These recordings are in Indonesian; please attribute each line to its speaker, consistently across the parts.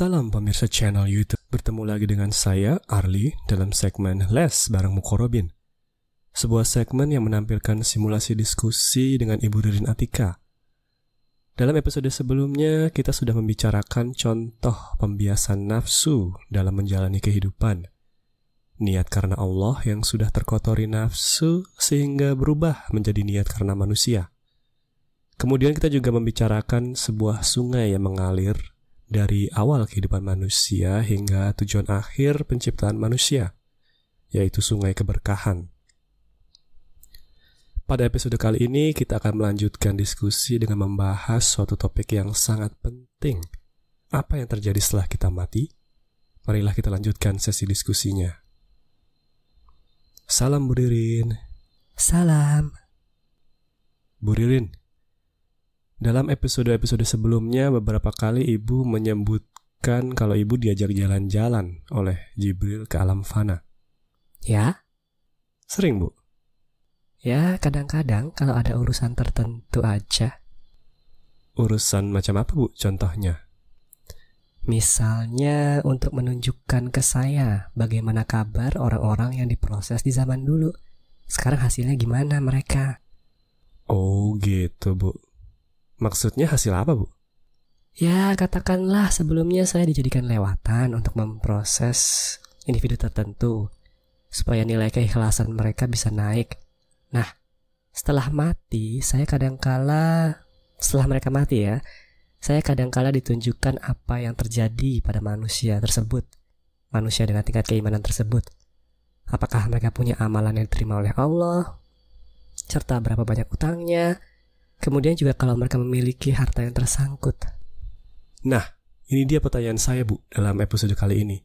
Speaker 1: Salam pemirsa channel YouTube. Bertemu lagi dengan saya, Arli, dalam segmen Les Bareng Mukorobin. Sebuah segmen yang menampilkan simulasi diskusi dengan Ibu Ririn Atika. Dalam episode sebelumnya, kita sudah membicarakan contoh pembiasan nafsu dalam menjalani kehidupan. Niat karena Allah yang sudah terkotori nafsu sehingga berubah menjadi niat karena manusia. Kemudian kita juga membicarakan sebuah sungai yang mengalir dari awal kehidupan manusia hingga tujuan akhir penciptaan manusia, yaitu sungai keberkahan. Pada episode kali ini, kita akan melanjutkan diskusi dengan membahas suatu topik yang sangat penting. Apa yang terjadi setelah kita mati? Marilah kita lanjutkan sesi diskusinya. Salam Buririn.
Speaker 2: Salam.
Speaker 1: Buririn, dalam episode-episode sebelumnya, beberapa kali ibu menyebutkan kalau ibu diajak jalan-jalan oleh Jibril ke alam fana. Ya? Sering, Bu? Ya, kadang-kadang kalau ada urusan tertentu aja. Urusan macam apa, Bu, contohnya?
Speaker 2: Misalnya untuk menunjukkan ke saya bagaimana kabar orang-orang yang diproses di zaman dulu. Sekarang hasilnya gimana mereka?
Speaker 1: Oh gitu, Bu. Maksudnya hasil apa, Bu?
Speaker 2: Ya, katakanlah sebelumnya saya dijadikan lewatan untuk memproses individu tertentu supaya nilai keikhlasan mereka bisa naik. Nah, setelah mati, saya kadangkala setelah mereka mati ya, saya kadangkala ditunjukkan apa yang terjadi pada manusia tersebut. Manusia dengan tingkat keimanan tersebut. Apakah mereka punya amalan yang diterima oleh Allah? Serta berapa banyak utangnya? Kemudian juga kalau mereka memiliki harta yang tersangkut.
Speaker 1: Nah, ini dia pertanyaan saya Bu dalam episode kali ini.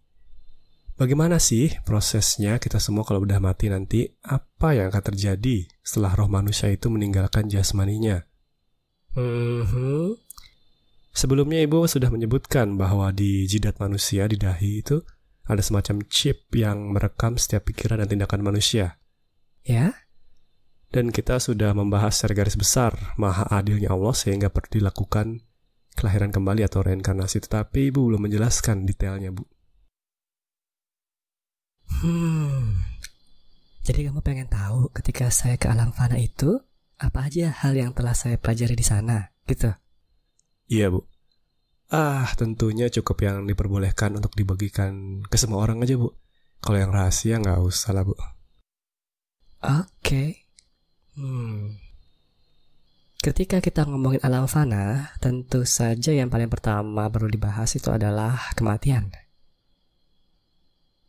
Speaker 1: Bagaimana sih prosesnya kita semua kalau udah mati nanti, apa yang akan terjadi setelah roh manusia itu meninggalkan jasmaninya? Mm -hmm. Sebelumnya Ibu sudah menyebutkan bahwa di jidat manusia, di dahi itu, ada semacam chip yang merekam setiap pikiran dan tindakan manusia. Ya? Dan kita sudah membahas secara garis besar maha adilnya Allah sehingga perlu dilakukan kelahiran kembali atau reinkarnasi. Tetapi Ibu belum menjelaskan detailnya, Bu. Hmm.
Speaker 2: Jadi kamu pengen tahu ketika saya ke alam fana itu apa aja hal yang telah saya pelajari di sana, gitu?
Speaker 1: Iya, Bu. Ah, tentunya cukup yang diperbolehkan untuk dibagikan ke semua orang aja, Bu. Kalau yang rahasia nggak usah lah, Bu. Oke. Okay. Hmm.
Speaker 2: Ketika kita ngomongin alam fana, tentu saja yang paling pertama perlu dibahas itu adalah kematian.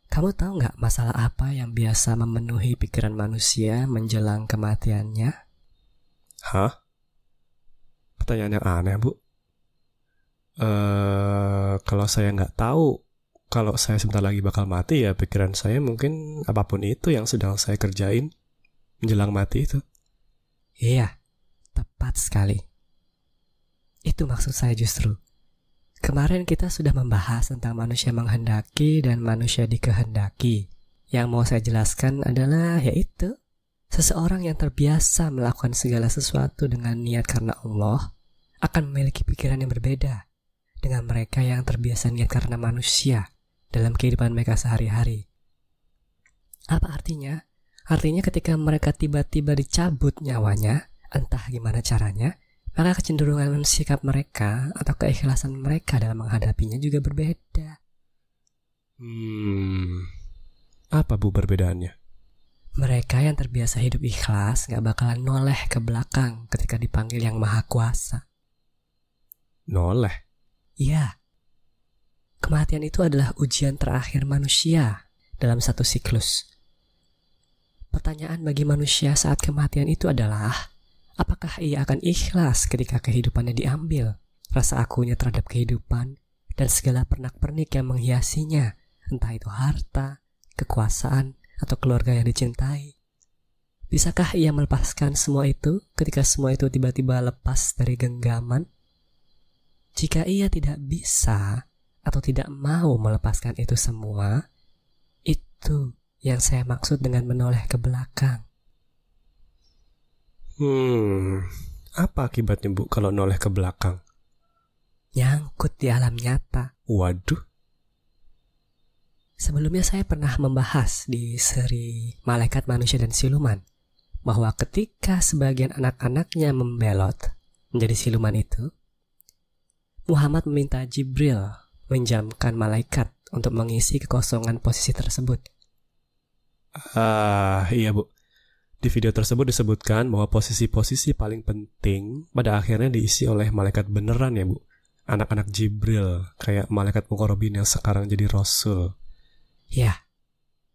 Speaker 2: Kamu tahu nggak masalah apa yang biasa memenuhi pikiran manusia menjelang kematiannya?
Speaker 1: Hah? Pertanyaan yang aneh, Bu. Eh, kalau saya nggak tahu, kalau saya sebentar lagi bakal mati ya pikiran saya mungkin apapun itu yang sedang saya kerjain menjelang mati itu. Iya, tepat sekali.
Speaker 2: Itu maksud saya justru. Kemarin kita sudah membahas tentang manusia menghendaki dan manusia dikehendaki. Yang mau saya jelaskan adalah yaitu Seseorang yang terbiasa melakukan segala sesuatu dengan niat karena Allah akan memiliki pikiran yang berbeda dengan mereka yang terbiasa niat karena manusia dalam kehidupan mereka sehari-hari. Apa artinya? Artinya ketika mereka tiba-tiba dicabut nyawanya, entah gimana caranya, maka kecenderungan sikap mereka atau keikhlasan mereka dalam menghadapinya juga berbeda.
Speaker 1: Hmm, apa bu perbedaannya?
Speaker 2: Mereka yang terbiasa hidup ikhlas gak bakalan noleh ke belakang ketika dipanggil yang maha kuasa. Noleh? Iya. Kematian itu adalah ujian terakhir manusia dalam satu siklus Pertanyaan bagi manusia saat kematian itu adalah, apakah ia akan ikhlas ketika kehidupannya diambil? Rasa akunya terhadap kehidupan dan segala pernak-pernik yang menghiasinya, entah itu harta, kekuasaan, atau keluarga yang dicintai. Bisakah ia melepaskan semua itu ketika semua itu tiba-tiba lepas dari genggaman? Jika ia tidak bisa atau tidak mau melepaskan itu semua, itu yang saya maksud dengan menoleh ke belakang.
Speaker 1: Hmm, apa akibatnya Bu kalau noleh ke belakang?
Speaker 2: Nyangkut di alam nyata. Waduh. Sebelumnya saya pernah membahas di seri Malaikat Manusia dan Siluman bahwa ketika sebagian anak-anaknya membelot menjadi siluman itu, Muhammad meminta Jibril menjamkan malaikat untuk mengisi kekosongan posisi tersebut
Speaker 1: Ah, uh, iya Bu. Di video tersebut disebutkan bahwa posisi-posisi paling penting pada akhirnya diisi oleh malaikat beneran ya Bu. Anak-anak Jibril, kayak malaikat Mukarrabin yang sekarang jadi Rasul.
Speaker 2: Ya,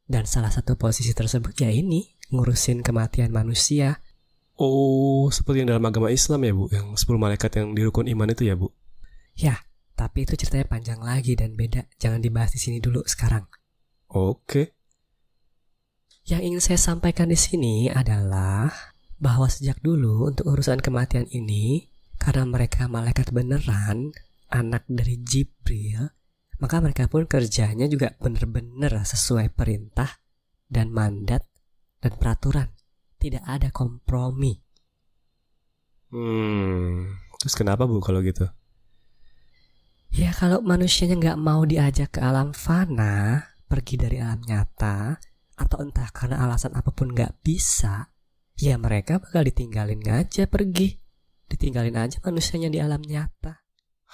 Speaker 2: dan salah satu posisi tersebut ya ini, ngurusin kematian manusia.
Speaker 1: Oh, seperti yang dalam agama Islam ya Bu, yang sepuluh malaikat yang dirukun iman itu ya Bu?
Speaker 2: Ya, tapi itu ceritanya panjang lagi dan beda, jangan dibahas di sini dulu sekarang. Oke. Okay. Yang ingin saya sampaikan di sini adalah bahwa sejak dulu untuk urusan kematian ini, karena mereka malaikat beneran, anak dari Jibril, maka mereka pun kerjanya juga bener-bener sesuai perintah dan mandat dan peraturan. Tidak ada kompromi.
Speaker 1: Hmm, terus kenapa bu kalau gitu?
Speaker 2: Ya kalau manusianya nggak mau diajak ke alam fana, pergi dari alam
Speaker 1: nyata,
Speaker 2: atau entah karena alasan apapun nggak bisa, ya mereka bakal ditinggalin aja pergi. Ditinggalin aja manusianya di alam nyata.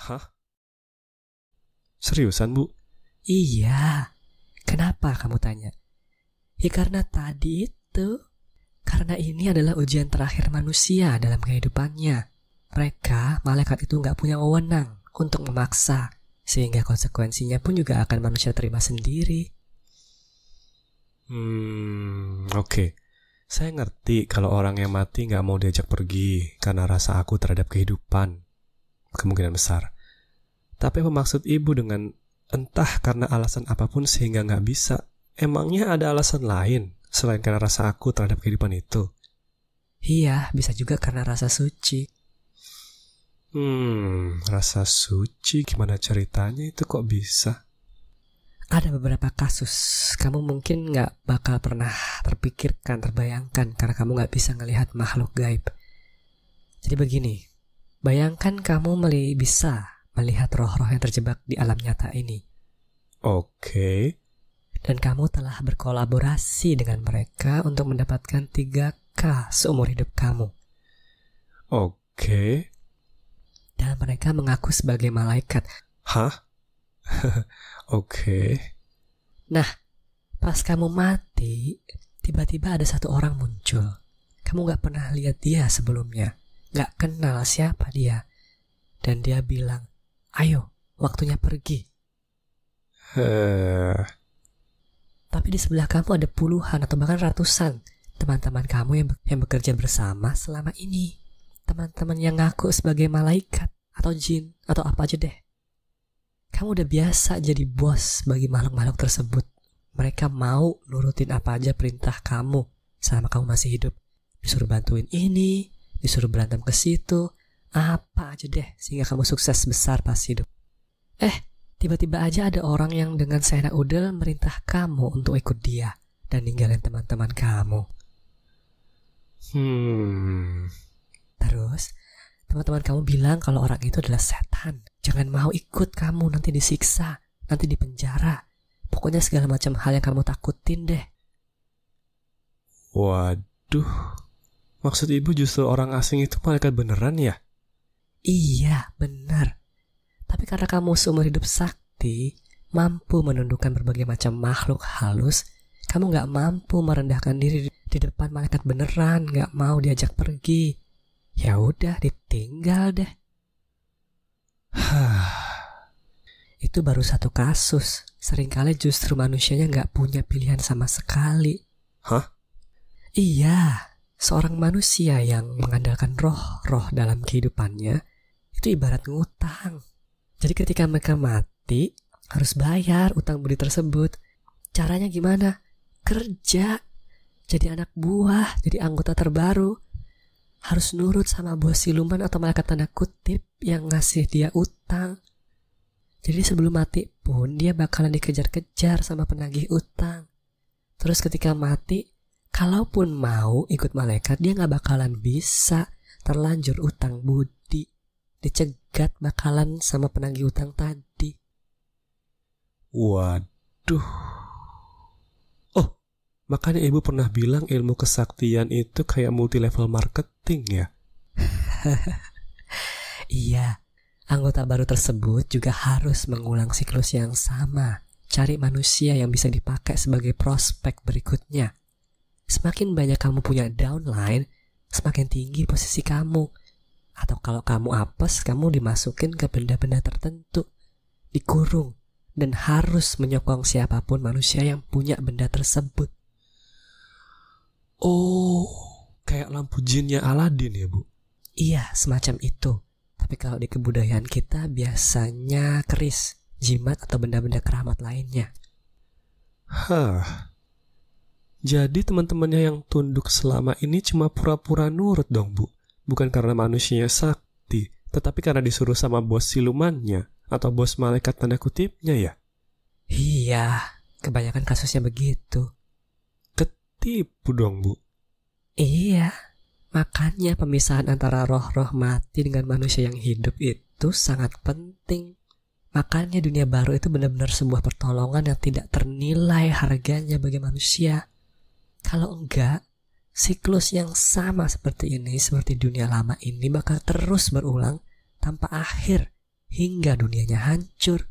Speaker 1: Hah? Seriusan, Bu?
Speaker 2: Iya. Kenapa kamu tanya? Ya karena tadi itu. Karena ini adalah ujian terakhir manusia dalam kehidupannya. Mereka, malaikat itu nggak punya wewenang untuk memaksa. Sehingga konsekuensinya pun juga akan manusia terima sendiri.
Speaker 1: Hmm, oke. Okay. Saya ngerti kalau orang yang mati nggak mau diajak pergi karena rasa aku terhadap kehidupan. Kemungkinan besar. Tapi apa maksud ibu dengan entah karena alasan apapun sehingga nggak bisa? Emangnya ada alasan lain selain karena rasa aku terhadap kehidupan itu?
Speaker 2: Iya, bisa juga karena rasa suci.
Speaker 1: Hmm, rasa suci gimana ceritanya itu kok bisa?
Speaker 2: ada beberapa kasus kamu mungkin nggak bakal pernah terpikirkan, terbayangkan karena kamu nggak bisa ngelihat makhluk gaib. Jadi begini, bayangkan kamu meli bisa melihat roh-roh yang terjebak di alam nyata ini.
Speaker 1: Oke.
Speaker 2: Dan kamu telah berkolaborasi dengan mereka untuk mendapatkan 3K seumur hidup kamu.
Speaker 1: Oke. Dan
Speaker 2: mereka mengaku sebagai malaikat. Hah?
Speaker 1: Oke.
Speaker 2: Nah, pas kamu mati, tiba-tiba ada satu orang muncul. Kamu gak pernah lihat dia sebelumnya. Gak kenal siapa dia. Dan dia bilang, ayo, waktunya pergi. Tapi di sebelah kamu ada puluhan atau bahkan ratusan teman-teman kamu yang, be- yang bekerja bersama selama ini. Teman-teman yang ngaku sebagai malaikat atau jin atau apa aja deh. Kamu udah biasa jadi bos bagi makhluk-makhluk tersebut. Mereka mau nurutin apa aja perintah kamu selama kamu masih hidup. Disuruh bantuin ini, disuruh berantem ke situ, apa aja deh sehingga kamu sukses besar pas hidup. Eh, tiba-tiba aja ada orang yang dengan seenak udel merintah kamu untuk ikut dia dan ninggalin teman-teman kamu. Hmm. Terus, teman-teman kamu bilang kalau orang itu adalah setan Jangan mau ikut kamu nanti disiksa, nanti dipenjara. Pokoknya segala macam hal yang kamu takutin deh.
Speaker 1: Waduh, maksud ibu justru orang asing itu malaikat beneran ya?
Speaker 2: Iya, bener. Tapi karena kamu seumur hidup
Speaker 1: sakti,
Speaker 2: mampu menundukkan berbagai macam makhluk halus, kamu gak mampu merendahkan diri di depan malaikat beneran, Gak mau diajak pergi. Ya udah, ditinggal deh. Itu baru satu kasus. Seringkali justru manusianya nggak punya pilihan sama sekali. Hah? Iya, seorang manusia yang mengandalkan roh-roh dalam kehidupannya itu ibarat ngutang. Jadi ketika mereka mati, harus bayar utang budi tersebut. Caranya gimana? Kerja, jadi anak buah, jadi anggota terbaru, harus nurut sama bos siluman atau malaikat tanda kutip yang ngasih dia utang. Jadi sebelum mati pun dia bakalan dikejar-kejar sama penagih utang. Terus ketika mati, kalaupun mau ikut malaikat dia nggak bakalan bisa terlanjur utang budi. Dicegat bakalan sama penagih utang tadi.
Speaker 1: Waduh. Oh, makanya ibu pernah bilang ilmu kesaktian itu kayak multi level market penting ya.
Speaker 2: iya, anggota baru tersebut juga harus mengulang siklus yang sama. Cari manusia yang bisa dipakai sebagai prospek berikutnya. Semakin banyak kamu punya downline, semakin tinggi posisi kamu. Atau kalau kamu apes, kamu dimasukin ke benda-benda tertentu. Dikurung dan harus menyokong siapapun manusia yang punya benda tersebut. Oh,
Speaker 1: kayak lampu jinnya Aladin ya bu? Iya
Speaker 2: semacam itu. Tapi kalau di kebudayaan kita biasanya keris, jimat atau benda-benda keramat lainnya.
Speaker 1: Hah. Jadi teman-temannya yang tunduk selama ini cuma pura-pura nurut dong bu, bukan karena manusianya sakti, tetapi karena disuruh sama bos silumannya atau bos malaikat tanda kutipnya ya.
Speaker 2: Iya, kebanyakan kasusnya begitu. Ketipu dong bu. Iya, makanya pemisahan antara roh-roh mati dengan manusia yang hidup itu sangat penting. Makanya dunia baru itu benar-benar sebuah pertolongan yang tidak ternilai harganya bagi manusia. Kalau enggak, siklus yang sama seperti ini, seperti dunia lama ini bakal terus berulang tanpa akhir hingga dunianya hancur.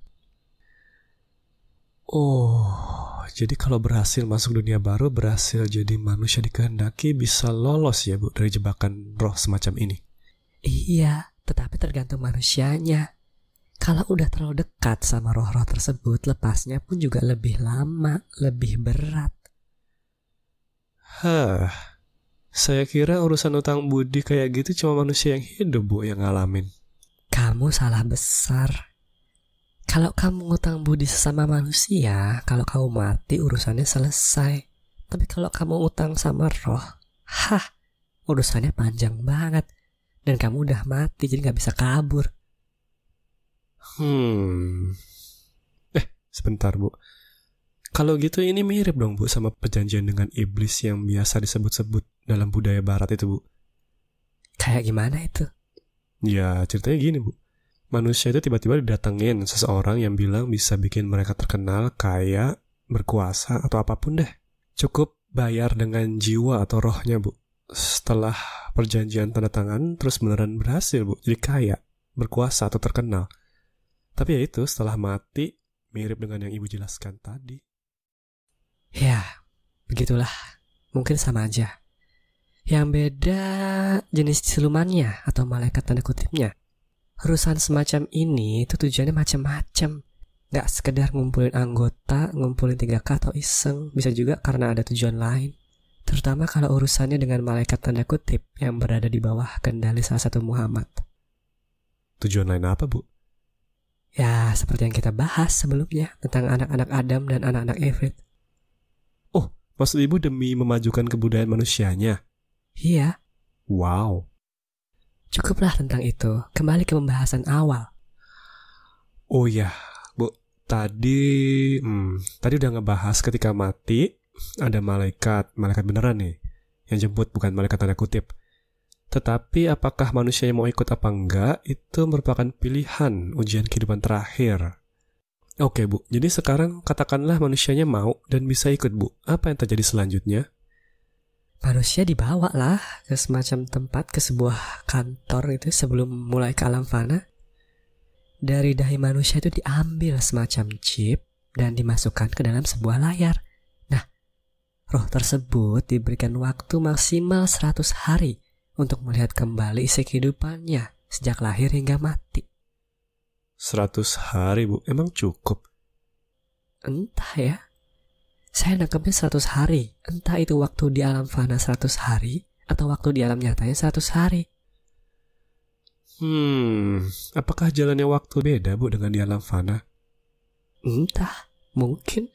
Speaker 1: Oh, jadi kalau berhasil masuk dunia baru, berhasil jadi manusia dikehendaki, bisa lolos ya Bu dari jebakan roh semacam ini?
Speaker 2: Iya, tetapi tergantung manusianya. Kalau udah terlalu
Speaker 1: dekat sama
Speaker 2: roh-roh tersebut, lepasnya pun juga lebih lama, lebih berat.
Speaker 1: Hah, saya kira urusan utang budi kayak gitu cuma manusia yang hidup, Bu, yang ngalamin.
Speaker 2: Kamu salah besar. Kalau kamu ngutang budi sesama manusia, kalau kamu mati urusannya selesai. Tapi kalau kamu utang sama roh, hah, urusannya panjang banget. Dan kamu udah mati, jadi gak bisa kabur.
Speaker 1: Hmm. Eh, sebentar bu. Kalau gitu ini mirip dong bu sama perjanjian dengan iblis yang biasa disebut-sebut dalam budaya barat itu bu. Kayak gimana itu? Ya ceritanya gini bu manusia itu tiba-tiba didatengin seseorang yang bilang bisa bikin mereka terkenal, kaya, berkuasa, atau apapun deh. Cukup bayar dengan jiwa atau rohnya, Bu. Setelah perjanjian tanda tangan, terus beneran berhasil, Bu. Jadi kaya, berkuasa, atau terkenal. Tapi ya itu, setelah mati, mirip dengan yang Ibu jelaskan tadi. Ya, begitulah.
Speaker 2: Mungkin sama aja. Yang beda jenis silumannya atau malaikat tanda kutipnya. Urusan semacam ini itu tujuannya macam-macam. Gak sekedar ngumpulin anggota, ngumpulin tiga k atau iseng, bisa juga karena ada tujuan lain. Terutama kalau urusannya dengan malaikat tanda kutip yang berada di bawah kendali salah satu
Speaker 1: Muhammad. Tujuan lain apa, Bu?
Speaker 2: Ya, seperti yang kita bahas sebelumnya tentang anak-anak Adam dan anak-anak Evrit.
Speaker 1: Oh, maksud Ibu demi memajukan kebudayaan manusianya? Iya. Wow,
Speaker 2: Cukuplah tentang itu. Kembali ke pembahasan awal.
Speaker 1: Oh ya, Bu. Tadi hmm, tadi udah ngebahas ketika mati ada malaikat, malaikat beneran nih yang jemput bukan malaikat tanda kutip. Tetapi apakah manusia yang mau ikut apa enggak itu merupakan pilihan ujian kehidupan terakhir. Oke bu, jadi sekarang katakanlah manusianya mau dan bisa ikut bu. Apa yang terjadi selanjutnya?
Speaker 2: Manusia dibawa lah ke semacam tempat ke sebuah kantor itu sebelum mulai ke alam fana dari dahi manusia itu diambil semacam chip dan dimasukkan ke dalam sebuah layar nah roh tersebut diberikan waktu maksimal 100 hari untuk melihat kembali isi kehidupannya sejak lahir hingga mati
Speaker 1: 100 hari bu emang cukup
Speaker 2: entah ya saya nangkepnya 100 hari, entah itu waktu di alam fana 100 hari atau waktu di alam nyatanya 100 hari.
Speaker 1: Hmm, apakah jalannya waktu beda bu dengan di alam fana? Entah, mungkin.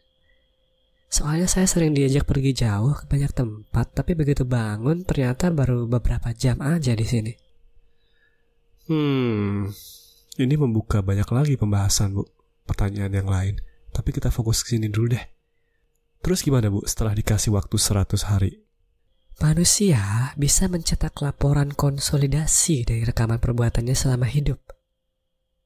Speaker 2: Soalnya saya sering diajak pergi jauh ke banyak tempat, tapi begitu bangun ternyata baru beberapa jam aja di sini.
Speaker 1: Hmm, ini membuka banyak lagi pembahasan bu, pertanyaan yang lain. Tapi kita fokus ke sini dulu deh. Terus gimana Bu setelah dikasih waktu 100 hari?
Speaker 2: Manusia bisa mencetak laporan konsolidasi dari rekaman perbuatannya selama hidup.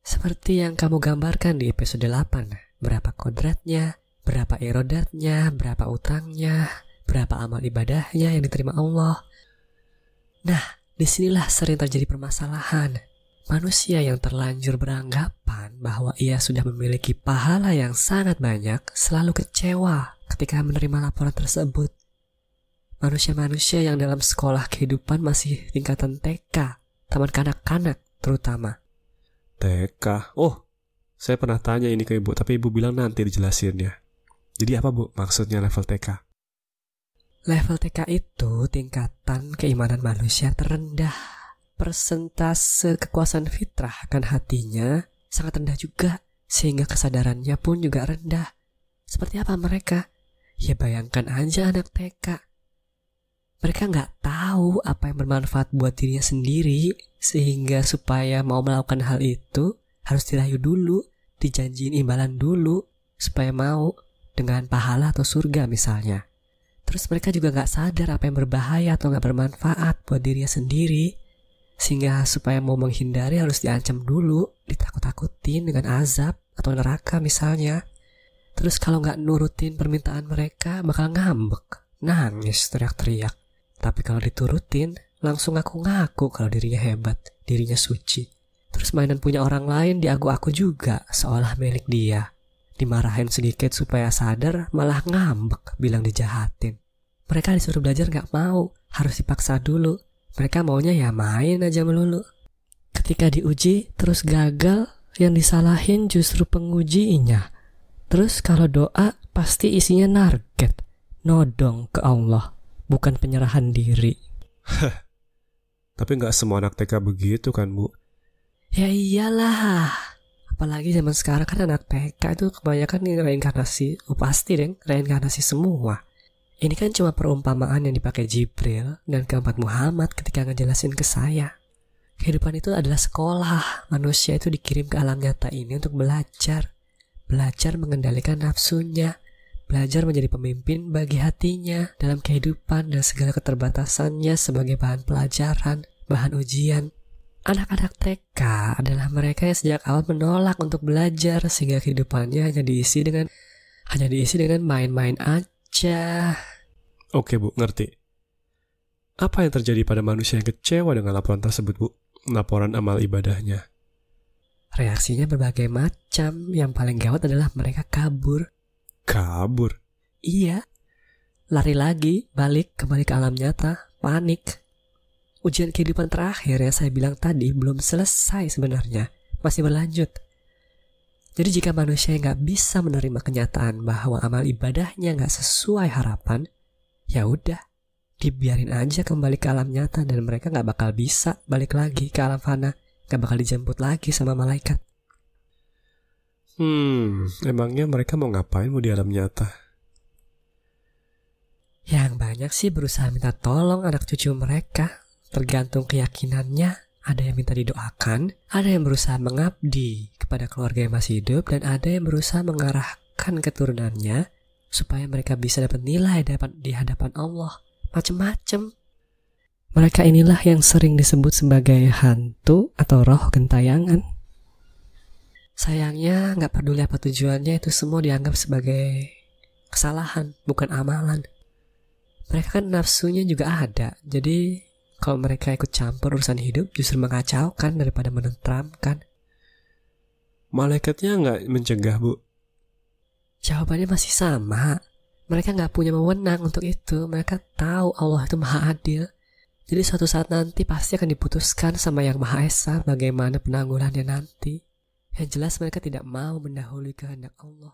Speaker 2: Seperti yang kamu gambarkan di episode 8, berapa kodratnya, berapa erodatnya, berapa utangnya, berapa amal ibadahnya yang diterima Allah. Nah, disinilah sering terjadi permasalahan. Manusia yang terlanjur beranggapan bahwa ia sudah memiliki pahala yang sangat banyak selalu kecewa Ketika menerima laporan tersebut, manusia-manusia yang dalam sekolah kehidupan masih tingkatan TK, taman kanak-kanak terutama.
Speaker 1: TK? Oh, saya pernah tanya ini ke ibu, tapi ibu bilang nanti dijelasinnya Jadi apa bu maksudnya level TK?
Speaker 2: Level TK itu tingkatan keimanan manusia terendah. Persentase kekuasaan fitrah akan hatinya sangat rendah juga, sehingga kesadarannya pun juga rendah. Seperti apa mereka? Ya bayangkan aja anak TK. Mereka nggak tahu apa yang bermanfaat buat dirinya sendiri, sehingga supaya mau melakukan hal itu harus dirayu dulu, dijanjiin imbalan dulu, supaya mau dengan pahala atau surga misalnya. Terus mereka juga nggak sadar apa yang berbahaya atau nggak bermanfaat buat dirinya sendiri, sehingga supaya mau menghindari harus diancam dulu, ditakut-takutin dengan azab atau neraka misalnya. Terus kalau nggak nurutin permintaan mereka bakal ngambek, nangis, teriak-teriak. Tapi kalau diturutin, langsung ngaku-ngaku kalau dirinya hebat, dirinya suci. Terus mainan punya orang lain diaku-aku juga, seolah milik dia. Dimarahin sedikit supaya sadar, malah ngambek bilang dijahatin. Mereka disuruh belajar nggak mau, harus dipaksa dulu. Mereka maunya ya main aja melulu. Ketika diuji, terus gagal, yang disalahin justru pengujinya. Terus kalau doa pasti isinya narget, nodong ke Allah, bukan penyerahan diri.
Speaker 1: Tapi nggak semua anak TK begitu kan, Bu?
Speaker 2: Ya iyalah. Apalagi zaman sekarang kan anak TK itu kebanyakan nih reinkarnasi. Oh pasti, deh Reinkarnasi semua. Ini kan cuma perumpamaan yang dipakai Jibril dan keempat Muhammad ketika ngejelasin ke saya. Kehidupan itu adalah sekolah. Manusia itu dikirim ke alam nyata ini untuk belajar belajar mengendalikan nafsunya, belajar menjadi pemimpin bagi hatinya dalam kehidupan dan segala keterbatasannya sebagai bahan pelajaran, bahan ujian. Anak-anak TK adalah mereka yang sejak awal menolak untuk belajar sehingga kehidupannya hanya diisi dengan hanya diisi dengan main-main aja.
Speaker 1: Oke, Bu, ngerti. Apa yang terjadi pada manusia yang kecewa dengan laporan tersebut, Bu? Laporan amal ibadahnya.
Speaker 2: Reaksinya berbagai macam macam yang paling gawat adalah mereka kabur.
Speaker 1: Kabur?
Speaker 2: Iya. Lari lagi, balik, kembali ke alam nyata, panik. Ujian kehidupan terakhir yang saya bilang tadi belum selesai sebenarnya, masih berlanjut. Jadi jika manusia nggak bisa menerima kenyataan bahwa amal ibadahnya nggak sesuai harapan, ya udah, dibiarin aja kembali ke alam nyata dan mereka nggak bakal bisa balik lagi ke alam fana, nggak bakal dijemput lagi sama malaikat.
Speaker 1: Hmm, emangnya mereka mau ngapain mau di alam nyata? Yang banyak
Speaker 2: sih berusaha minta tolong anak cucu mereka. Tergantung keyakinannya, ada yang minta didoakan, ada yang berusaha mengabdi kepada keluarga yang masih hidup, dan ada yang berusaha mengarahkan keturunannya supaya mereka bisa dapat nilai dapat di hadapan Allah. Macem-macem. Mereka inilah yang sering disebut sebagai hantu atau roh gentayangan. Sayangnya, nggak peduli apa tujuannya, itu semua dianggap sebagai kesalahan, bukan amalan. Mereka kan nafsunya juga ada, jadi kalau mereka ikut campur urusan hidup justru mengacaukan daripada menentramkan.
Speaker 1: Malaikatnya nggak mencegah, Bu?
Speaker 2: Jawabannya masih sama. Mereka nggak punya wewenang untuk itu. Mereka tahu Allah itu maha adil. Jadi suatu saat nanti pasti akan diputuskan sama Yang Maha Esa bagaimana penanggulannya nanti. Yang jelas mereka tidak mau mendahului kehendak Allah.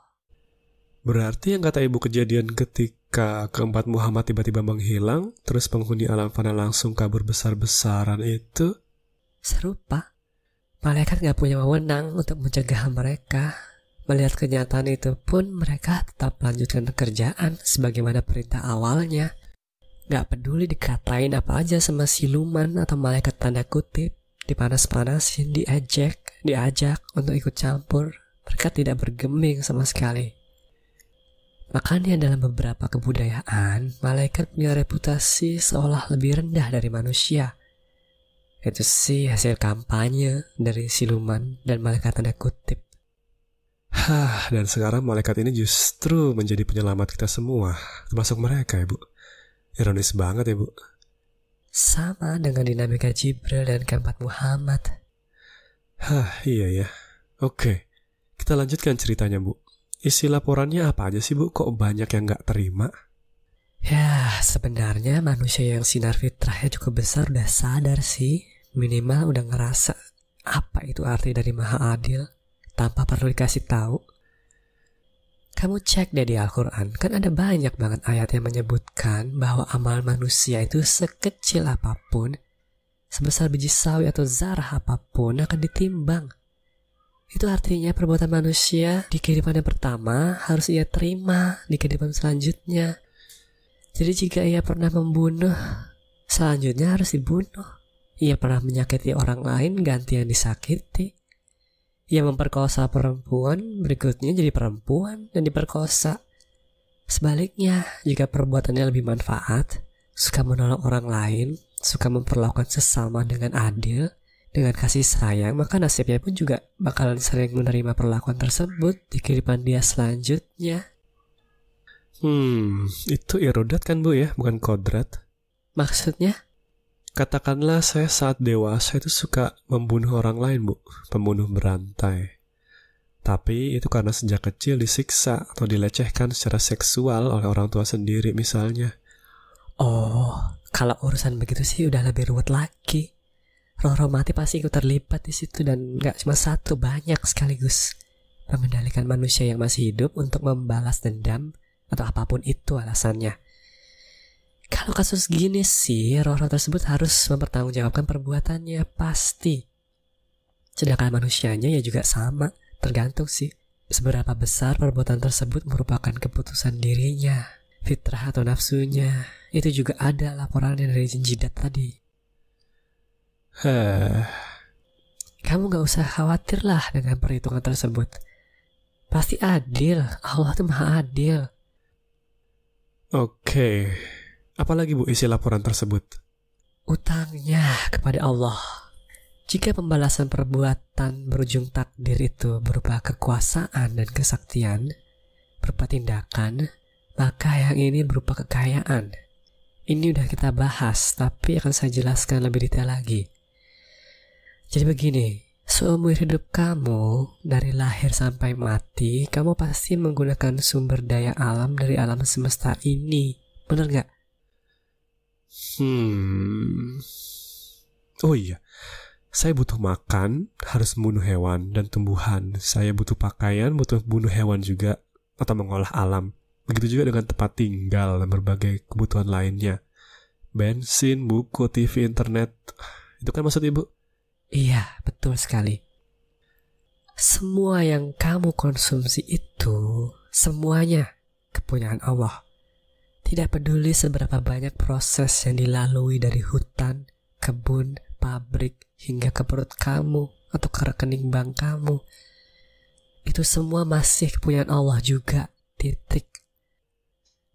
Speaker 1: Berarti yang kata ibu kejadian ketika keempat Muhammad tiba-tiba menghilang, terus penghuni alam fana langsung kabur besar-besaran itu?
Speaker 2: Serupa. Malaikat gak punya wewenang untuk mencegah mereka. Melihat kenyataan itu pun mereka tetap lanjutkan pekerjaan sebagaimana perintah awalnya. Gak peduli dikatain apa aja sama siluman atau malaikat tanda kutip, dipanas-panasin, diejek, diajak untuk ikut campur, mereka tidak bergeming sama sekali. Makanya dalam beberapa kebudayaan, malaikat punya reputasi seolah lebih rendah dari manusia. Itu sih hasil kampanye dari siluman dan malaikat tanda kutip.
Speaker 1: Hah, dan sekarang malaikat ini justru menjadi penyelamat kita semua, termasuk mereka ya bu. Ironis banget ya bu.
Speaker 2: Sama dengan dinamika Jibril dan keempat Muhammad.
Speaker 1: Hah, iya ya. Oke, kita lanjutkan ceritanya, Bu. Isi laporannya apa aja sih, Bu? Kok banyak yang nggak terima?
Speaker 2: Ya, sebenarnya manusia yang sinar fitrahnya cukup besar udah sadar sih. Minimal udah ngerasa apa itu arti dari maha adil tanpa perlu dikasih tahu. Kamu cek deh di Al-Quran, kan ada banyak banget ayat yang menyebutkan bahwa amal manusia itu sekecil apapun sebesar biji sawi atau zarah apapun akan ditimbang. Itu artinya perbuatan manusia di kehidupan yang pertama harus ia terima di kehidupan selanjutnya. Jadi jika ia pernah membunuh, selanjutnya harus dibunuh. Ia pernah menyakiti orang lain, gantian disakiti. Ia memperkosa perempuan, berikutnya jadi perempuan dan diperkosa. Sebaliknya, jika perbuatannya lebih manfaat, suka menolong orang lain, suka memperlakukan sesama dengan adil, dengan kasih sayang, maka nasibnya pun juga bakalan sering menerima perlakuan tersebut di kehidupan dia
Speaker 1: selanjutnya. Hmm, itu irodat kan bu ya, bukan kodrat. Maksudnya? Katakanlah saya saat dewasa itu suka membunuh orang lain, Bu. Pembunuh berantai. Tapi itu karena sejak kecil disiksa atau dilecehkan secara seksual oleh orang tua sendiri misalnya.
Speaker 2: Oh, kalau urusan begitu sih udah lebih ruwet lagi. Roh-roh mati pasti ikut terlibat di situ dan nggak cuma satu, banyak sekaligus mengendalikan manusia yang masih hidup untuk membalas dendam atau apapun itu alasannya. Kalau kasus gini sih, roh-roh tersebut harus mempertanggungjawabkan perbuatannya, pasti. Sedangkan manusianya ya juga sama, tergantung sih seberapa besar perbuatan tersebut merupakan keputusan dirinya, fitrah atau nafsunya, itu juga ada laporannya dari jidat tadi.
Speaker 1: Huh.
Speaker 2: Kamu gak usah khawatir lah dengan perhitungan tersebut. Pasti adil, Allah tuh maha adil.
Speaker 1: Oke, apalagi bu isi laporan tersebut?
Speaker 2: Utangnya kepada Allah. Jika pembalasan perbuatan berujung takdir itu berupa kekuasaan dan kesaktian, berupa tindakan, maka yang ini berupa kekayaan ini udah kita bahas, tapi akan saya jelaskan lebih detail lagi. Jadi begini, seumur hidup kamu dari lahir sampai mati, kamu pasti menggunakan sumber daya alam dari alam semesta ini, bener nggak?
Speaker 1: Hmm. Oh iya, saya butuh makan, harus membunuh hewan dan tumbuhan. Saya butuh pakaian, butuh bunuh hewan juga, atau mengolah alam. Begitu juga dengan tempat tinggal dan berbagai kebutuhan lainnya. Bensin, buku, TV, internet. Itu kan maksud ibu?
Speaker 2: Iya, betul sekali. Semua yang kamu konsumsi itu semuanya kepunyaan Allah. Tidak peduli seberapa banyak proses yang dilalui dari hutan, kebun, pabrik, hingga ke perut kamu atau ke rekening bank kamu. Itu semua masih kepunyaan Allah juga, titik.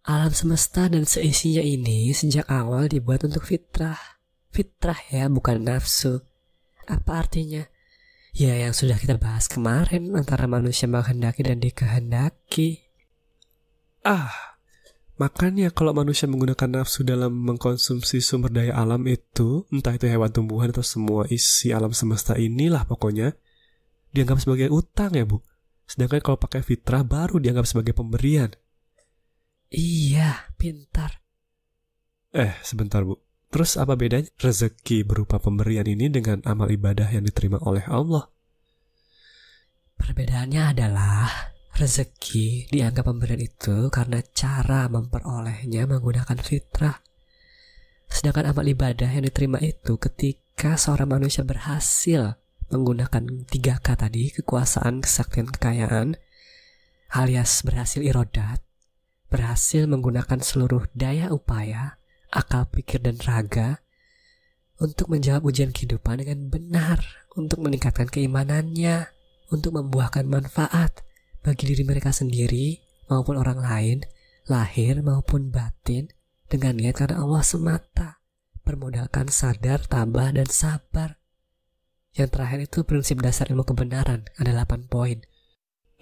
Speaker 2: Alam semesta dan seisinya ini sejak awal dibuat untuk fitrah. Fitrah ya, bukan nafsu. Apa artinya? Ya yang sudah kita bahas kemarin antara manusia menghendaki dan
Speaker 1: dikehendaki. Ah, makanya kalau manusia menggunakan nafsu dalam mengkonsumsi sumber daya alam itu, entah itu hewan tumbuhan atau semua isi alam semesta inilah pokoknya, dianggap sebagai utang ya bu. Sedangkan kalau pakai fitrah baru dianggap sebagai pemberian.
Speaker 2: Iya, pintar.
Speaker 1: Eh, sebentar Bu. Terus apa bedanya rezeki berupa pemberian ini dengan amal ibadah yang diterima oleh Allah?
Speaker 2: Perbedaannya adalah rezeki dianggap pemberian itu karena cara memperolehnya menggunakan fitrah. Sedangkan amal ibadah yang diterima itu ketika seorang manusia berhasil menggunakan tiga kata tadi, kekuasaan, kesaktian, kekayaan, alias berhasil irodat, berhasil menggunakan seluruh daya upaya, akal pikir dan raga untuk menjawab ujian kehidupan dengan benar, untuk meningkatkan keimanannya, untuk membuahkan manfaat bagi diri mereka sendiri maupun orang lain, lahir maupun batin, dengan niat karena Allah semata. Permodalkan sadar, tabah, dan sabar. Yang terakhir itu prinsip dasar ilmu kebenaran, ada 8 poin.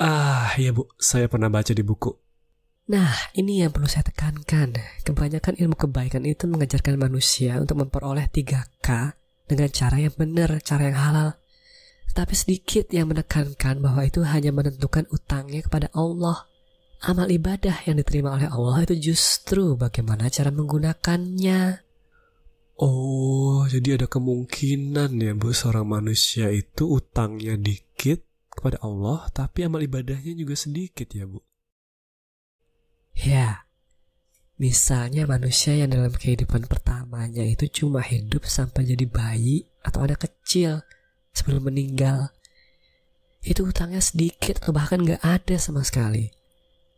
Speaker 1: Ah, iya bu, saya pernah baca di buku
Speaker 2: Nah, ini yang perlu saya tekankan. Kebanyakan ilmu kebaikan itu mengajarkan manusia untuk memperoleh 3K dengan cara yang benar, cara yang halal. Tapi sedikit yang menekankan bahwa itu hanya menentukan utangnya kepada Allah. Amal ibadah yang diterima oleh Allah itu justru bagaimana cara menggunakannya.
Speaker 1: Oh, jadi ada kemungkinan ya bu seorang manusia itu utangnya dikit kepada Allah, tapi amal ibadahnya juga sedikit ya bu.
Speaker 2: Ya, misalnya manusia yang dalam kehidupan pertamanya itu cuma hidup sampai jadi bayi atau anak kecil sebelum meninggal. Itu hutangnya sedikit atau bahkan gak ada sama sekali.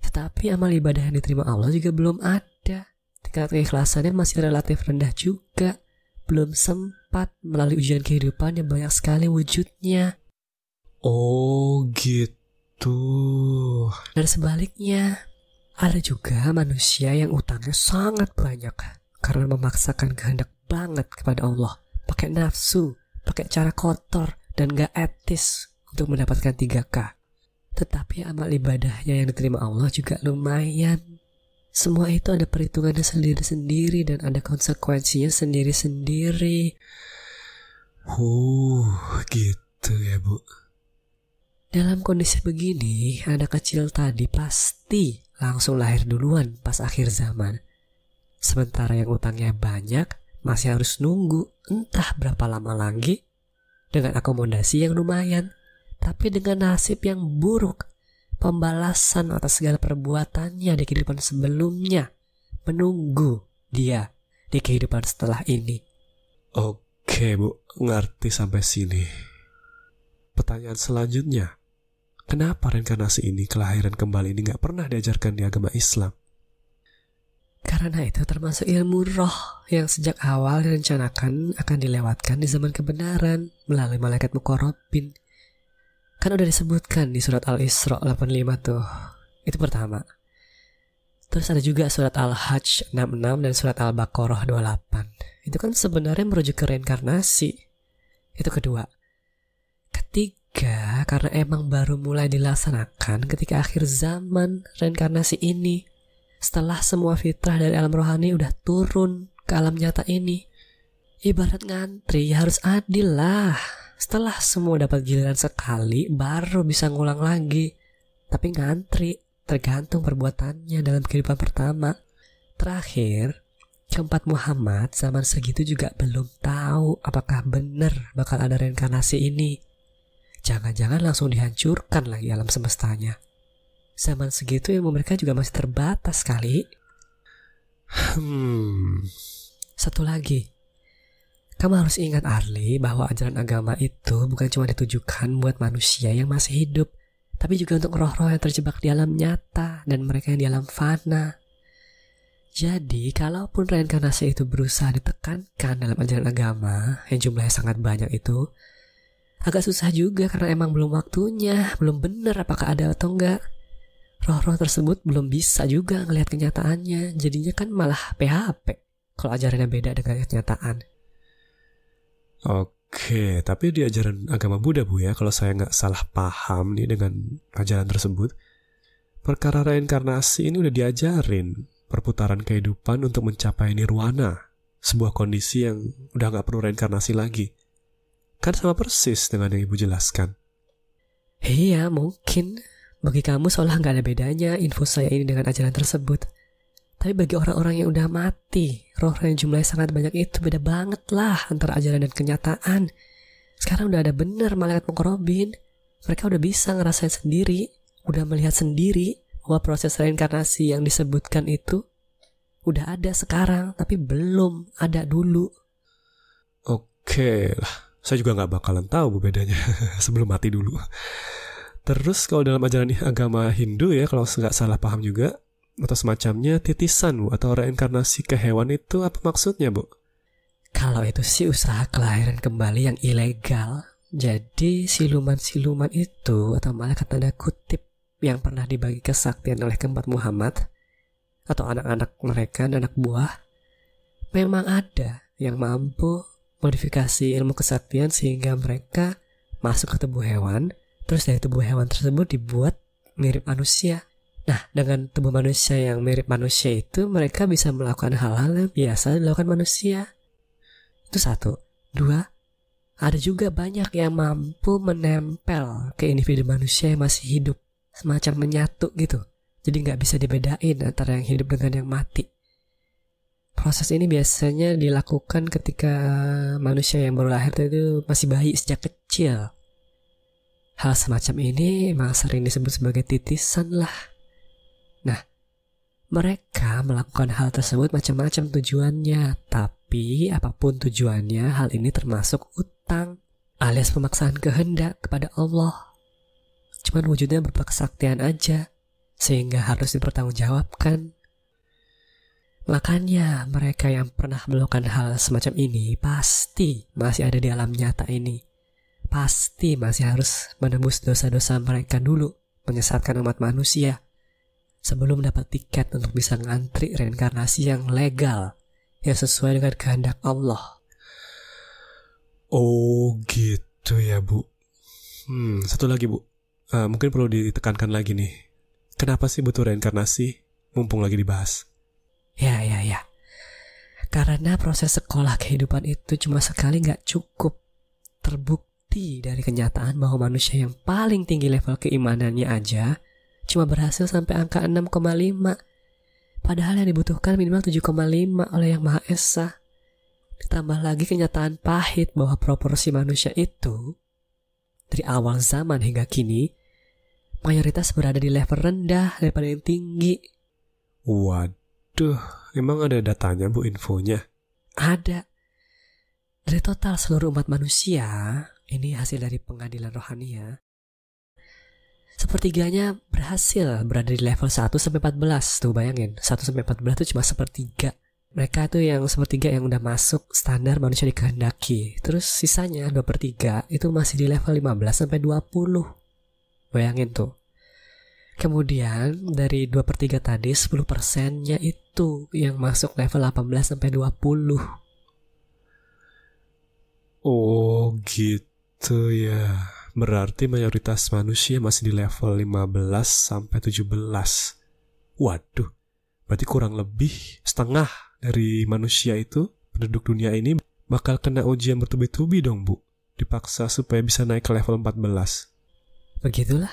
Speaker 2: Tetapi amal ibadah yang diterima Allah juga belum ada. Tingkat keikhlasannya masih relatif rendah juga. Belum sempat melalui ujian kehidupan yang banyak sekali wujudnya.
Speaker 1: Oh gitu.
Speaker 2: Dan sebaliknya, ada juga manusia yang utangnya sangat banyak karena memaksakan kehendak banget kepada Allah, pakai nafsu, pakai cara kotor dan gak etis untuk mendapatkan 3K. Tetapi amal ibadahnya yang diterima Allah juga lumayan. Semua itu ada perhitungannya sendiri-sendiri dan ada konsekuensinya sendiri-sendiri.
Speaker 1: Huh, gitu ya bu.
Speaker 2: Dalam kondisi begini, anak kecil tadi pasti langsung lahir duluan pas akhir zaman. Sementara yang utangnya banyak, masih harus nunggu entah berapa lama lagi dengan akomodasi yang lumayan, tapi dengan nasib yang buruk, pembalasan atas segala perbuatannya di kehidupan sebelumnya, menunggu dia
Speaker 1: di kehidupan setelah ini. Oke, Bu, ngerti sampai sini. Pertanyaan selanjutnya, Kenapa reinkarnasi ini, kelahiran kembali ini nggak pernah diajarkan di agama Islam?
Speaker 2: Karena itu termasuk ilmu roh yang sejak awal direncanakan akan dilewatkan di zaman kebenaran melalui malaikat mukorobin. Kan udah disebutkan di surat Al-Isra 85 tuh. Itu pertama. Terus ada juga surat Al-Hajj 66 dan surat Al-Baqarah 28. Itu kan sebenarnya merujuk ke reinkarnasi. Itu kedua. Ketiga, juga karena emang baru mulai dilaksanakan ketika akhir zaman reinkarnasi ini. Setelah semua fitrah dari alam rohani udah turun ke alam nyata ini. Ibarat ngantri ya harus adil lah. Setelah semua dapat giliran sekali baru bisa ngulang lagi. Tapi ngantri tergantung perbuatannya dalam kehidupan pertama. Terakhir, keempat Muhammad zaman segitu juga belum tahu apakah benar bakal ada reinkarnasi ini. Jangan-jangan langsung dihancurkan lagi alam semestanya. Zaman segitu ilmu mereka juga masih terbatas sekali. Hmm. Satu lagi. Kamu harus ingat Arli bahwa ajaran agama itu bukan cuma ditujukan buat manusia yang masih hidup, tapi juga untuk roh-roh yang terjebak di alam nyata dan mereka yang di alam fana. Jadi, kalaupun reinkarnasi itu berusaha ditekankan dalam ajaran agama yang jumlahnya sangat banyak itu, agak susah juga karena emang belum waktunya, belum bener apakah ada atau enggak. Roh-roh tersebut belum bisa juga ngelihat kenyataannya, jadinya kan malah PHP kalau ajarannya beda dengan kenyataan.
Speaker 1: Oke, tapi di ajaran agama Buddha Bu ya, kalau saya nggak salah paham nih dengan ajaran tersebut, perkara reinkarnasi ini udah diajarin perputaran kehidupan untuk mencapai nirwana, sebuah kondisi yang udah nggak perlu reinkarnasi lagi. Kan sama persis dengan yang ibu jelaskan.
Speaker 2: Iya, mungkin. Bagi kamu seolah nggak ada bedanya info saya ini dengan ajaran tersebut. Tapi bagi orang-orang yang udah mati, roh yang jumlahnya sangat banyak itu beda banget lah antara ajaran dan kenyataan. Sekarang udah ada bener malaikat mengkorobin. Mereka udah bisa ngerasain sendiri, udah melihat sendiri bahwa proses reinkarnasi yang disebutkan itu udah ada sekarang, tapi belum ada dulu.
Speaker 1: Oke lah saya juga nggak bakalan tahu bedanya sebelum mati dulu. Terus kalau dalam ajaran agama Hindu ya, kalau nggak salah paham juga, atau semacamnya titisan bu, atau reinkarnasi ke hewan itu apa maksudnya bu?
Speaker 2: Kalau itu sih usaha kelahiran kembali yang ilegal. Jadi siluman-siluman itu atau malaikat tanda kutip yang pernah dibagi kesaktian oleh keempat Muhammad atau anak-anak mereka dan anak buah memang ada yang mampu modifikasi ilmu kesaktian sehingga mereka masuk ke tubuh hewan, terus dari tubuh hewan tersebut dibuat mirip manusia. Nah, dengan tubuh manusia yang mirip manusia itu, mereka bisa melakukan hal-hal yang biasa dilakukan manusia. Itu satu. Dua, ada juga banyak yang mampu menempel ke individu manusia yang masih hidup. Semacam menyatu gitu. Jadi nggak bisa dibedain antara yang hidup dengan yang mati. Proses ini biasanya dilakukan ketika eh, manusia yang baru lahir itu masih bayi sejak kecil. Hal semacam ini memang sering disebut sebagai titisan lah. Nah, mereka melakukan hal tersebut macam-macam tujuannya, tapi apapun tujuannya, hal ini termasuk utang alias pemaksaan kehendak kepada Allah. Cuman wujudnya berupa kesaktian aja, sehingga harus dipertanggungjawabkan. Makanya mereka yang pernah melakukan hal semacam ini pasti masih ada di alam nyata ini. Pasti masih harus menembus dosa-dosa mereka dulu, menyesatkan umat manusia. Sebelum dapat tiket untuk bisa ngantri reinkarnasi yang legal, yang sesuai dengan kehendak Allah.
Speaker 1: Oh gitu ya bu. Hmm, satu lagi bu, uh, mungkin perlu ditekankan lagi nih. Kenapa sih butuh reinkarnasi? Mumpung lagi dibahas.
Speaker 2: Ya, ya, ya. Karena proses sekolah kehidupan itu cuma sekali nggak cukup. Terbukti dari kenyataan bahwa manusia yang paling tinggi level keimanannya aja cuma berhasil sampai angka 6,5. Padahal yang dibutuhkan minimal 7,5 oleh Yang Maha Esa. Ditambah lagi kenyataan pahit bahwa proporsi manusia itu dari awal zaman hingga kini mayoritas berada di level rendah daripada yang tinggi.
Speaker 1: Waduh. Waduh, emang ada datanya bu infonya?
Speaker 2: Ada. Dari total seluruh umat manusia, ini hasil dari pengadilan rohani ya. Sepertiganya berhasil berada di level 1 sampai 14. Tuh bayangin, 1 sampai 14 itu cuma sepertiga. Mereka tuh yang sepertiga yang udah masuk standar manusia dikehendaki. Terus sisanya 2 per 3 itu masih di level 15 sampai 20. Bayangin tuh. Kemudian dari 2 per 3 tadi 10 persennya itu yang masuk level 18 sampai
Speaker 1: 20. Oh gitu ya. Berarti mayoritas manusia masih di level 15 sampai 17. Waduh, berarti kurang lebih setengah dari manusia itu, penduduk dunia ini bakal kena ujian bertubi-tubi dong bu. Dipaksa supaya bisa naik ke level 14. Begitulah.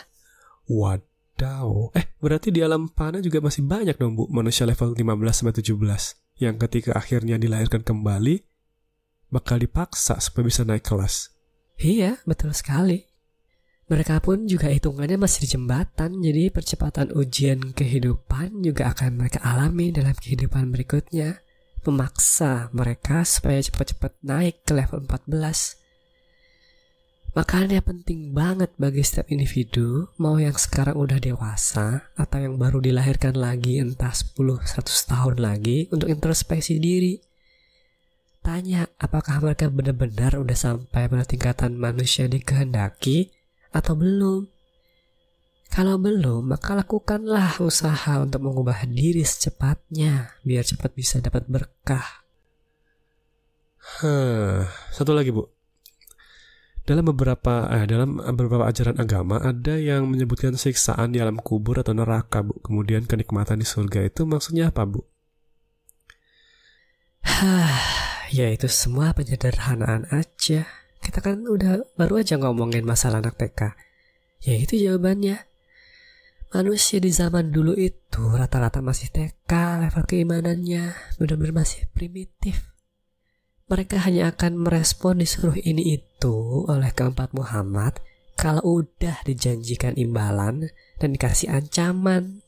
Speaker 1: Waduh Dao. Eh, berarti di alam panah juga masih banyak dong, Bu, manusia level 15 17 yang ketika akhirnya dilahirkan kembali bakal dipaksa supaya bisa naik kelas. Iya, betul
Speaker 2: sekali. Mereka pun juga hitungannya masih di jembatan, jadi percepatan ujian kehidupan juga akan mereka alami dalam kehidupan berikutnya. Memaksa mereka supaya cepat-cepat naik ke level 14 Makanya penting banget bagi setiap individu, mau yang sekarang udah dewasa atau yang baru dilahirkan lagi entah 10-100 tahun lagi untuk introspeksi diri. Tanya apakah mereka benar-benar udah sampai pada tingkatan manusia dikehendaki atau belum. Kalau belum, maka lakukanlah usaha untuk mengubah diri secepatnya biar cepat bisa dapat berkah.
Speaker 1: Hmm, satu lagi bu, dalam beberapa eh, dalam beberapa ajaran agama ada yang menyebutkan siksaan di alam kubur atau neraka, Bu. Kemudian kenikmatan di surga itu maksudnya apa, Bu?
Speaker 2: Hah, ya itu semua penyederhanaan aja. Kita kan udah baru aja ngomongin masalah anak TK. Ya itu jawabannya. Manusia di zaman dulu itu rata-rata masih TK, level keimanannya benar-benar masih primitif mereka hanya akan merespon disuruh ini itu oleh keempat Muhammad kalau udah dijanjikan imbalan dan dikasih ancaman.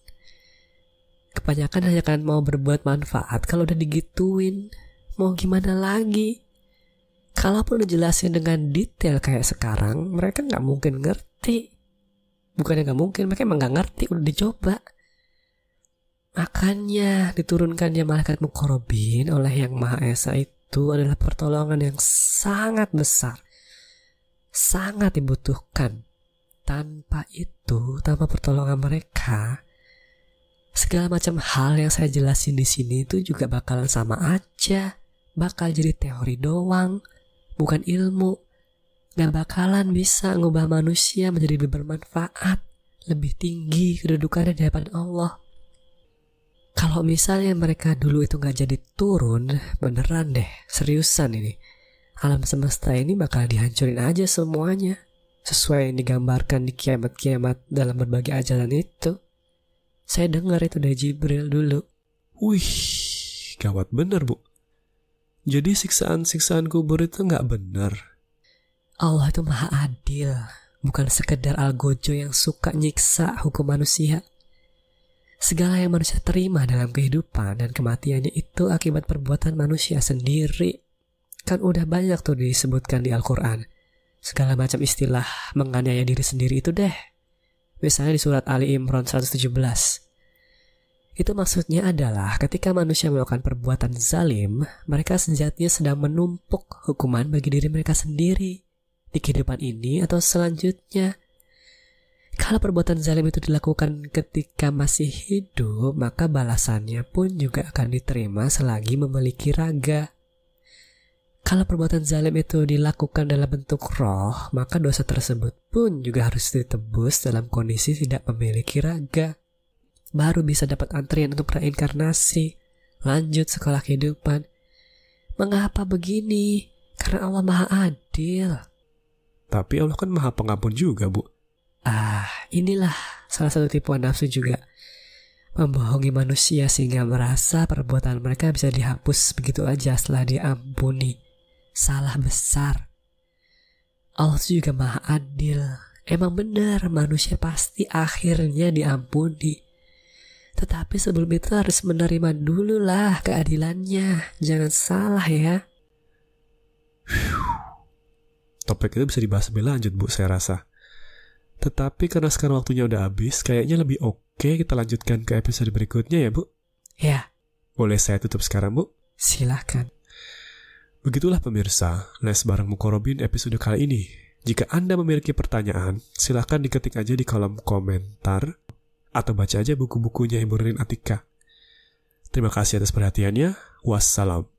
Speaker 2: Kebanyakan hanya akan mau berbuat manfaat kalau udah digituin. Mau gimana lagi? Kalaupun dijelasin dengan detail kayak sekarang, mereka nggak mungkin ngerti. Bukannya nggak mungkin, mereka emang nggak ngerti, udah dicoba. Makanya diturunkannya malaikat mukorobin oleh Yang Maha Esa itu itu adalah pertolongan yang sangat besar, sangat dibutuhkan. Tanpa itu, tanpa pertolongan mereka, segala macam hal yang saya jelasin di sini itu juga bakalan sama aja, bakal jadi teori doang, bukan ilmu. Gak bakalan bisa ngubah manusia menjadi lebih bermanfaat, lebih tinggi kedudukannya di hadapan Allah kalau misalnya mereka dulu itu nggak jadi turun, beneran deh, seriusan ini. Alam semesta ini bakal dihancurin aja semuanya. Sesuai yang digambarkan di kiamat-kiamat dalam berbagai ajaran itu.
Speaker 1: Saya dengar itu dari Jibril dulu. Wih, gawat bener bu. Jadi siksaan-siksaan kubur itu nggak bener.
Speaker 2: Allah itu maha adil, bukan sekedar algojo yang suka nyiksa hukum manusia Segala yang manusia terima dalam kehidupan dan kematiannya itu akibat perbuatan manusia sendiri. Kan udah banyak tuh disebutkan di Al-Quran. Segala macam istilah menganiaya diri sendiri itu deh. Misalnya di surat Ali Imran 117. Itu maksudnya adalah ketika manusia melakukan perbuatan zalim, mereka sejatinya sedang menumpuk hukuman bagi diri mereka sendiri. Di kehidupan ini atau selanjutnya kalau perbuatan zalim itu dilakukan ketika masih hidup, maka balasannya pun juga akan diterima selagi memiliki raga. Kalau perbuatan zalim itu dilakukan dalam bentuk roh, maka dosa tersebut pun juga harus ditebus dalam kondisi tidak memiliki raga. Baru bisa dapat antrian untuk reinkarnasi, lanjut sekolah kehidupan. Mengapa begini? Karena Allah Maha Adil.
Speaker 1: Tapi Allah kan Maha Pengampun juga, Bu.
Speaker 2: Ah, inilah salah satu tipuan nafsu juga. Membohongi manusia sehingga merasa perbuatan mereka bisa dihapus begitu aja setelah diampuni. Salah besar. Allah juga maha adil. Emang benar manusia pasti akhirnya diampuni. Tetapi sebelum itu harus menerima dulu lah keadilannya. Jangan salah ya.
Speaker 1: Topik itu bisa dibahas lebih lanjut Bu saya rasa. Tetapi karena sekarang waktunya udah habis, kayaknya lebih oke kita lanjutkan ke episode berikutnya ya, Bu. Ya. Boleh saya tutup sekarang, Bu?
Speaker 2: Silahkan.
Speaker 1: Begitulah pemirsa, les bareng Mukorobin episode kali ini. Jika Anda memiliki pertanyaan, silahkan diketik aja di kolom komentar atau baca aja buku-bukunya Ibu Ririn Atika. Terima kasih atas perhatiannya. Wassalam.